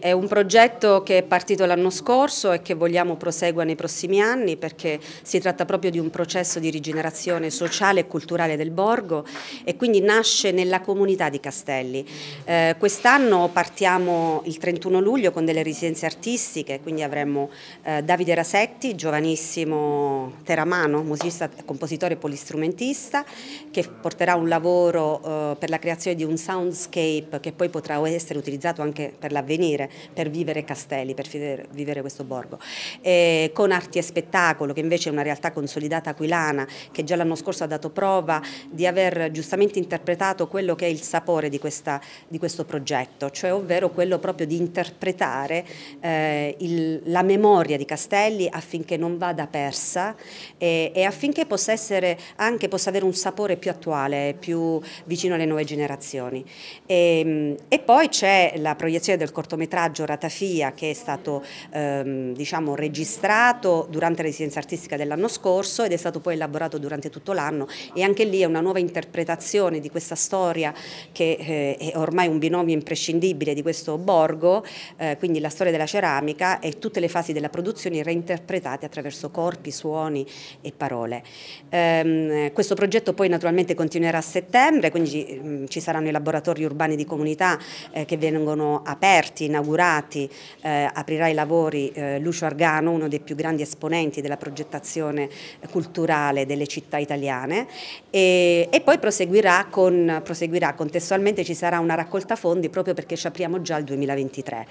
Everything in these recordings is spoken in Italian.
È un progetto che è partito l'anno scorso e che vogliamo prosegua nei prossimi anni perché si tratta proprio di un processo di rigenerazione sociale e culturale del borgo e quindi nasce nella comunità di Castelli. Eh, Quest'anno partiamo il 31 luglio con delle residenze artistiche, quindi avremo eh, Davide Rasetti, giovanissimo teramano, musicista, compositore e polistrumentista, che porterà un lavoro eh, per la creazione di un soundscape che poi potrà essere utilizzato anche per l'avvenire per vivere Castelli, per vivere questo borgo. E con Arti e Spettacolo, che invece è una realtà consolidata aquilana, che già l'anno scorso ha dato prova di aver giustamente interpretato quello che è il sapore di, questa, di questo progetto, cioè ovvero quello proprio di interpretare eh, il, la memoria di Castelli affinché non vada persa e, e affinché possa essere anche possa avere un sapore più attuale, più vicino alle nuove generazioni. E, ehm, e poi c'è la proiezione del cortometraggio oltraggio ratafia che è stato ehm, diciamo, registrato durante la residenza artistica dell'anno scorso ed è stato poi elaborato durante tutto l'anno e anche lì è una nuova interpretazione di questa storia che eh, è ormai un binomio imprescindibile di questo borgo, eh, quindi la storia della ceramica e tutte le fasi della produzione reinterpretate attraverso corpi, suoni e parole. Ehm, questo progetto poi naturalmente continuerà a settembre, quindi mh, mm, ci saranno i laboratori urbani di comunità eh, che vengono aperti, inaugurati inaugurati, eh, aprirà i lavori eh, Lucio Argano, uno dei più grandi esponenti della progettazione culturale delle città italiane e, e poi proseguirà, con, proseguirà, contestualmente ci sarà una raccolta fondi proprio perché ci apriamo già il 2023.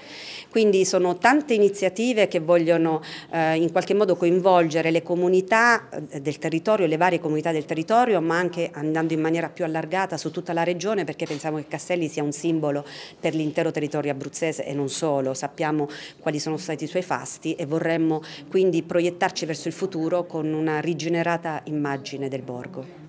Quindi sono tante iniziative che vogliono eh, in qualche modo coinvolgere le comunità eh, del territorio, le varie comunità del territorio, ma anche andando in maniera più allargata su tutta la regione perché pensiamo che Castelli sia un simbolo per l'intero territorio abruzzese e non solo, sappiamo quali sono stati i suoi fasti e vorremmo quindi proiettarci verso il futuro con una rigenerata immagine del borgo.